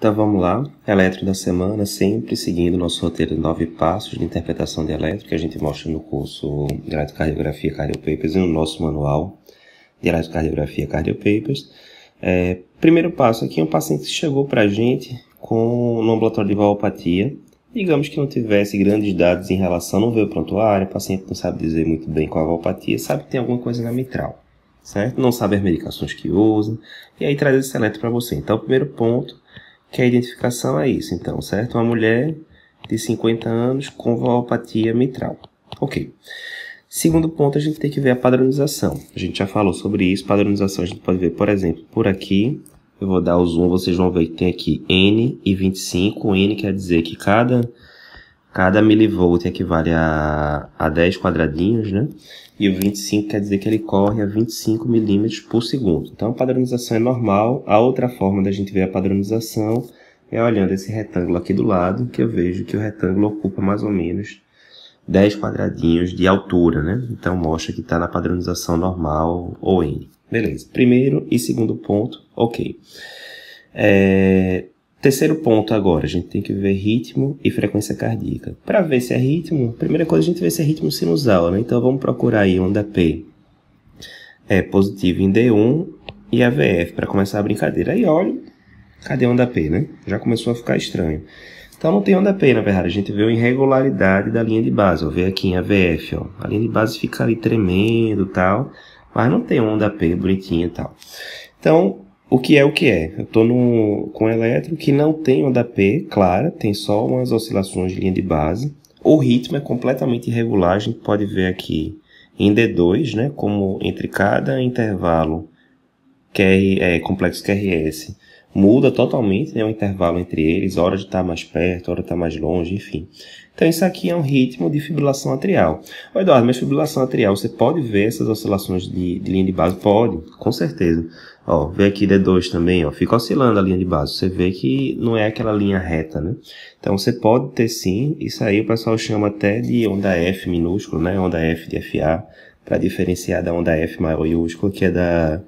Então vamos lá, elétron da semana, sempre seguindo nosso roteiro de nove passos de interpretação de elétron, que a gente mostra no curso de eletrocardiografia Cardiopapers e no nosso manual de eletrocardiografia Cardiopapers. É, primeiro passo aqui, um paciente chegou para a gente com um ambulatório de valopatia. digamos que não tivesse grandes dados em relação, não veio prontuário, o paciente não sabe dizer muito bem qual é a valopatia, sabe que tem alguma coisa na mitral, certo? Não sabe as medicações que usa, e aí traz esse elétron para você. Então o primeiro ponto que a identificação é isso, então, certo? Uma mulher de 50 anos com valopatia mitral. Ok. Segundo ponto, a gente tem que ver a padronização. A gente já falou sobre isso, padronização a gente pode ver, por exemplo, por aqui, eu vou dar o zoom, vocês vão ver que tem aqui N e 25, o N quer dizer que cada Cada milivolt equivale a, a 10 quadradinhos, né? E o 25 quer dizer que ele corre a 25 milímetros por segundo. Então, a padronização é normal. A outra forma da gente ver a padronização é olhando esse retângulo aqui do lado, que eu vejo que o retângulo ocupa mais ou menos 10 quadradinhos de altura, né? Então, mostra que está na padronização normal ou N. Beleza. Primeiro e segundo ponto, ok. É, Terceiro ponto agora, a gente tem que ver ritmo e frequência cardíaca. Para ver se é ritmo, primeira coisa é a gente vê se é ritmo sinusal, né? Então vamos procurar aí onda P é positivo em D1 e AVF para começar a brincadeira. Aí olha, cadê onda P, né? Já começou a ficar estranho. Então não tem onda P, na verdade, a gente vê a irregularidade da linha de base, Vou vê aqui em AVF, ó. A linha de base fica ali tremendo, tal, mas não tem onda P bonitinha e tal. Então, o que é o que é? Eu estou com um elétron que não tem onda P clara, tem só umas oscilações de linha de base. O ritmo é completamente irregular, a gente pode ver aqui em D2, né, como entre cada intervalo QR, é, complexo QRS muda totalmente né, o intervalo entre eles, hora de estar tá mais perto, hora de estar tá mais longe, enfim. Então, isso aqui é um ritmo de fibrilação atrial. Ô Eduardo, mas fibrilação atrial, você pode ver essas oscilações de, de linha de base? Pode, com certeza. Ó, vê aqui D2 também, ó, fica oscilando a linha de base. Você vê que não é aquela linha reta, né? Então, você pode ter sim, isso aí o pessoal chama até de onda F minúsculo, né? Onda F de FA, para diferenciar da onda F maiúscula, que é da,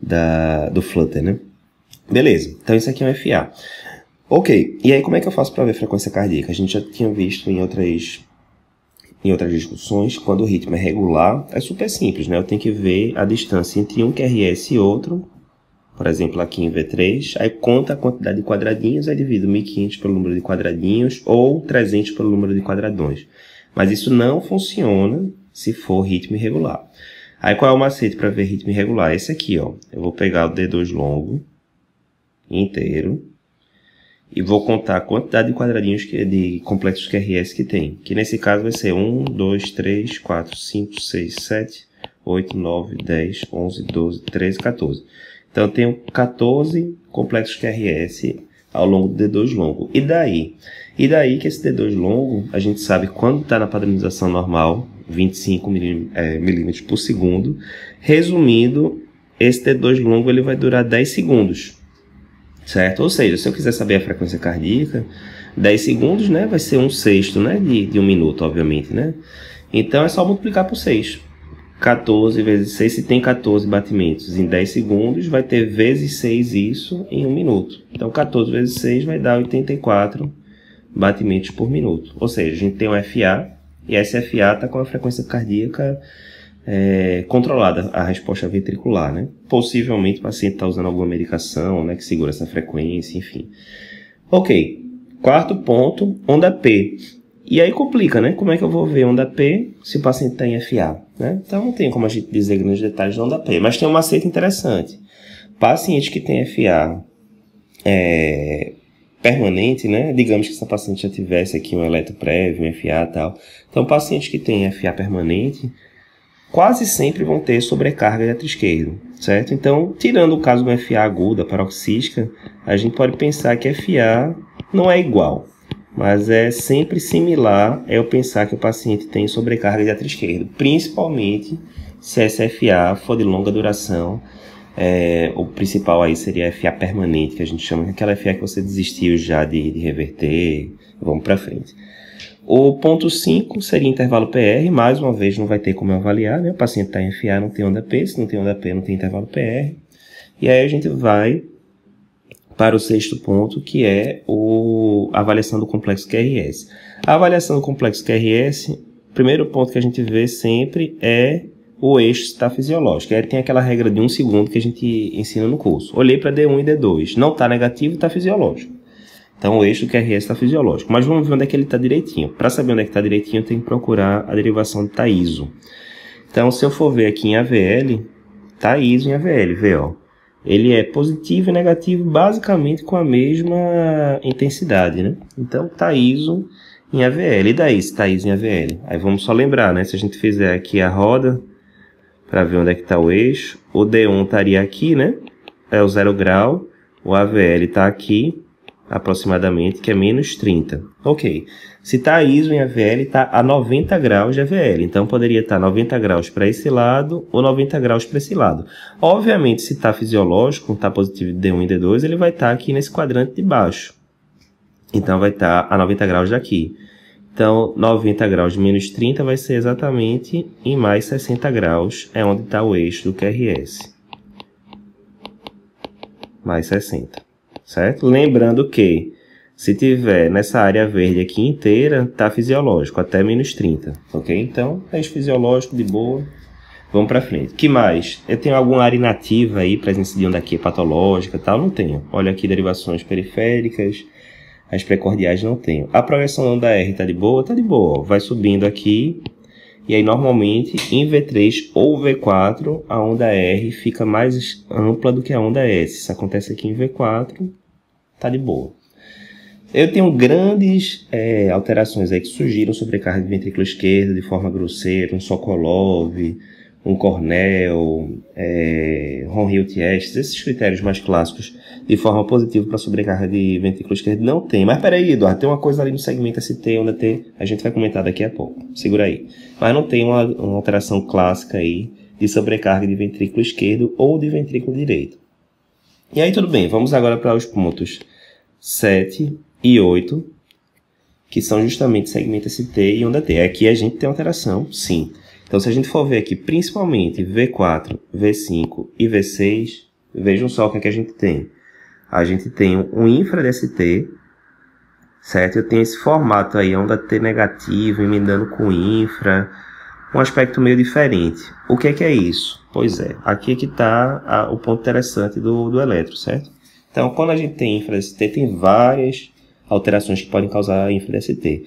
da, do Flutter, né? Beleza, então isso aqui é um FA. Ok, e aí como é que eu faço para ver frequência cardíaca? A gente já tinha visto em outras, em outras discussões, quando o ritmo é regular, é super simples, né? Eu tenho que ver a distância entre um QRS e outro, por exemplo, aqui em V3, aí conta a quantidade de quadradinhos, aí divido 1.500 pelo número de quadradinhos ou 300 pelo número de quadradões. Mas isso não funciona se for ritmo irregular. Aí qual é o macete para ver ritmo irregular? Esse aqui, ó. Eu vou pegar o D2 longo inteiro e vou contar a quantidade de quadradinhos que, de complexos QRS que tem, que nesse caso vai ser 1, 2, 3, 4, 5, 6, 7, 8, 9, 10, 11, 12, 13, 14. Então eu tenho 14 complexos QRS ao longo do D2 longo. E daí? E daí que esse D2 longo, a gente sabe quando está na padronização normal, 25 é, milímetros por segundo. Resumindo, esse D2 longo ele vai durar 10 segundos certo? Ou seja, se eu quiser saber a frequência cardíaca, 10 segundos, né, vai ser um sexto, né, de, de um minuto, obviamente, né? Então é só multiplicar por 6. 14 vezes 6, se tem 14 batimentos em 10 segundos, vai ter vezes 6 isso em 1 minuto. Então 14 vezes 6 vai dar 84 batimentos por minuto. Ou seja, a gente tem um FA e esse FA está com a frequência cardíaca é, controlada a resposta ventricular, né? Possivelmente o paciente está usando alguma medicação, né? Que segura essa frequência, enfim. Ok. Quarto ponto, onda P. E aí complica, né? Como é que eu vou ver onda P se o paciente está em FA? Né? Então não tem como a gente dizer grandes detalhes da onda P, mas tem uma aceita interessante. Paciente que tem FA é, permanente, né? Digamos que essa paciente já tivesse aqui um eletro prévio, um FA e tal. Então, paciente que tem FA permanente, quase sempre vão ter sobrecarga de esquerdo, certo? Então, tirando o caso do FA aguda, paroxística, a gente pode pensar que FA não é igual, mas é sempre similar é eu pensar que o paciente tem sobrecarga de esquerdo, principalmente se essa FA for de longa duração, é, o principal aí seria a FA permanente, que a gente chama aquela FA que você desistiu já de, de reverter, vamos para frente. O ponto 5 seria intervalo PR, mais uma vez não vai ter como eu avaliar, né? O paciente está em FA, não tem onda P, se não tem onda P, não tem intervalo PR. E aí a gente vai para o sexto ponto, que é a avaliação do complexo QRS. A avaliação do complexo QRS, primeiro ponto que a gente vê sempre é o eixo está fisiológico. Aí tem aquela regra de um segundo que a gente ensina no curso. Olhei para D1 e D2. Não está negativo, está fisiológico. Então o eixo do QRS está fisiológico. Mas vamos ver onde é que ele está direitinho. Para saber onde é que está direitinho, tem que procurar a derivação de Taiso. Então se eu for ver aqui em AVL, Taiso em AVL, VO. Ele é positivo e negativo basicamente com a mesma intensidade, né? Então Taiso em AVL. E daí se Taiso em AVL? Aí vamos só lembrar, né? Se a gente fizer aqui a roda para ver onde é que está o eixo, o D1 estaria aqui, né? É o zero grau. O AVL está aqui aproximadamente, que é menos 30. Ok, se está a ISO em AVL, está a 90 tá graus de AVL, então poderia estar tá 90 graus para esse lado ou 90 graus para esse lado. Obviamente, se está fisiológico, está positivo de D1 e D2, ele vai estar tá aqui nesse quadrante de baixo. Então, vai estar tá a 90 graus daqui. Então, 90 graus menos 30 vai ser exatamente em mais 60 graus, é onde está o eixo do QRS. Mais 60 certo? Lembrando que se tiver nessa área verde aqui inteira, tá fisiológico, até menos 30, ok? Então, é fisiológico, de boa, vamos para frente. que mais? Eu tenho alguma área inativa aí, presença de onda aqui é patológica tal? Não tenho. Olha aqui, derivações periféricas, as precordiais não tenho. A progressão da onda R tá de boa? Tá de boa, vai subindo aqui, e aí, normalmente, em V3 ou V4, a onda R fica mais ampla do que a onda S. Isso acontece aqui em V4, tá de boa. Eu tenho grandes é, alterações aí que surgiram sobrecarga de ventrículo esquerdo de forma grosseira, um Sokolov, um Cornell, é, Ron hill esses critérios mais clássicos, de forma positiva para sobrecarga de ventrículo esquerdo, não tem. Mas peraí, Eduardo, tem uma coisa ali no segmento ST, onde tem, a gente vai comentar daqui a pouco, segura aí. Mas não tem uma, uma alteração clássica aí de sobrecarga de ventrículo esquerdo ou de ventrículo direito. E aí, tudo bem, vamos agora para os pontos 7 e 8, que são justamente segmento ST e onda T. Aqui a gente tem alteração, sim. Então, se a gente for ver aqui, principalmente V4, V5 e V6, vejam só o que, é que a gente tem. A gente tem um infra DST, certo? Eu tenho esse formato aí, onda T negativo, emendando com infra, um aspecto meio diferente. O que é que é isso? Pois é, aqui é que está o ponto interessante do, do certo? Então, quando a gente tem infra DST, tem várias alterações que podem causar infra DST.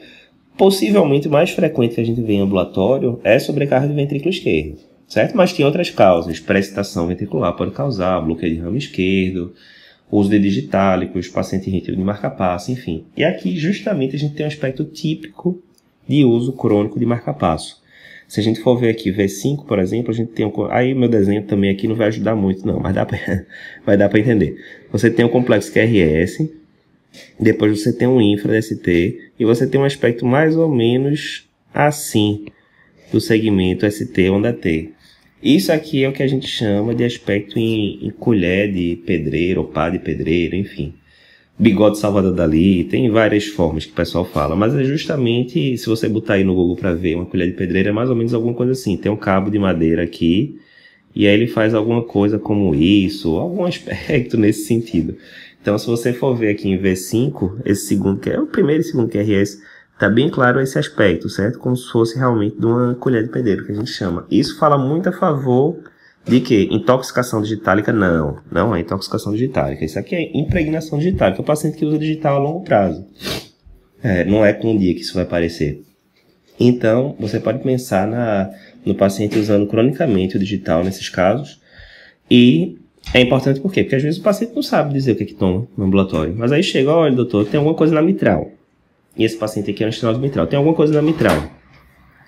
Possivelmente mais frequente que a gente vê em ambulatório é sobrecarga de ventrículo esquerdo, certo? Mas tem outras causas. Precitação ventricular pode causar, bloqueio de ramo esquerdo, uso de digitálicos, paciente irritativo de marca-passo, enfim. E aqui, justamente, a gente tem um aspecto típico de uso crônico de marca-passo. Se a gente for ver aqui V5, por exemplo, a gente tem um... Aí meu desenho também aqui não vai ajudar muito, não, mas dá pra... vai dar para entender. Você tem o um complexo QRS, depois você tem um infra ST e você tem um aspecto mais ou menos assim do segmento ST onda T. Isso aqui é o que a gente chama de aspecto em, em colher de pedreiro, ou pá de pedreiro, enfim. Bigode Salvador Dali, tem várias formas que o pessoal fala, mas é justamente, se você botar aí no Google para ver uma colher de pedreiro, é mais ou menos alguma coisa assim. Tem um cabo de madeira aqui, e aí ele faz alguma coisa como isso, algum aspecto nesse sentido. Então, se você for ver aqui em V5, esse segundo que é o primeiro e segundo QRS, é tá bem claro esse aspecto, certo? Como se fosse realmente de uma colher de pedreiro, que a gente chama. Isso fala muito a favor de que intoxicação digitálica não, não é intoxicação digitálica. Isso aqui é impregnação digitálica, é o paciente que usa digital a longo prazo. É, não é com um dia que isso vai aparecer. Então, você pode pensar na, no paciente usando cronicamente o digital nesses casos e é importante por quê? Porque às vezes o paciente não sabe dizer o que é que toma no ambulatório. Mas aí chega, olha, doutor, tem alguma coisa na mitral. E esse paciente aqui é um sinal de mitral. Tem alguma coisa na mitral.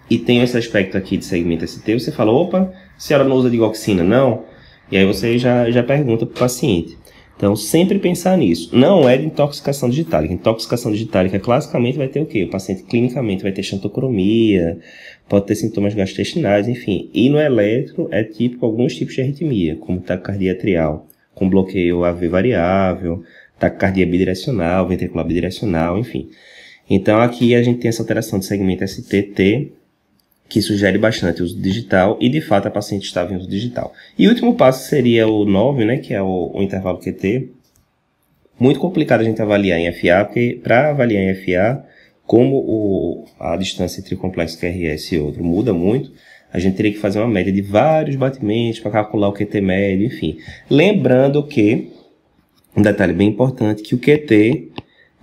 E tem esse aspecto aqui de segmento ST. Você fala, opa, a senhora não usa digoxina, não? E aí você já, já pergunta para o paciente. Então, sempre pensar nisso. Não é de intoxicação digitálica. Intoxicação digitálica, classicamente, vai ter o quê? O paciente, clinicamente, vai ter xantocromia, pode ter sintomas gastrointestinais, enfim. E no eletro, é típico alguns tipos de arritmia, como taquicardia atrial, com bloqueio AV variável, taquicardia bidirecional, ventricular bidirecional, enfim. Então, aqui a gente tem essa alteração de segmento STT, que sugere bastante uso digital e de fato a paciente estava em uso digital. E o último passo seria o 9, né, que é o, o intervalo QT. Muito complicado a gente avaliar em FA, porque para avaliar em FA, como o, a distância entre o complexo QRS e outro muda muito, a gente teria que fazer uma média de vários batimentos para calcular o QT médio, enfim. Lembrando que, um detalhe bem importante, que o QT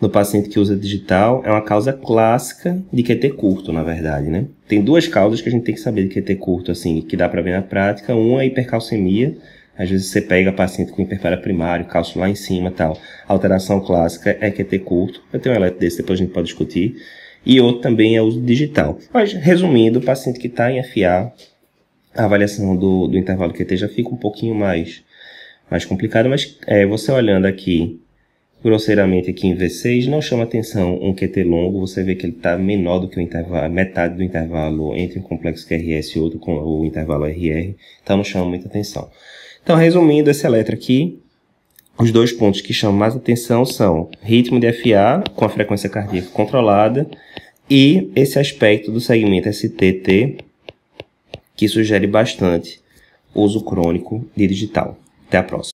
no paciente que usa digital é uma causa clássica de QT curto, na verdade, né? Tem duas causas que a gente tem que saber de QT curto, assim, que dá para ver na prática. Uma é hipercalcemia. Às vezes você pega paciente com hiperpara primário, cálcio lá em cima tal. A alteração clássica é QT curto. Eu tenho um eletro desse, depois a gente pode discutir. E outro também é o uso digital. Mas, resumindo, o paciente que está em FA, a avaliação do, do intervalo QT já fica um pouquinho mais, mais complicada, mas é, você olhando aqui grosseiramente aqui em V6, não chama atenção um QT longo, você vê que ele está menor do que o intervalo, metade do intervalo entre um complexo QRS e outro com o intervalo RR, então não chama muita atenção. Então, resumindo essa letra aqui, os dois pontos que chamam mais atenção são ritmo de FA com a frequência cardíaca controlada e esse aspecto do segmento STT que sugere bastante uso crônico de digital. Até a próxima.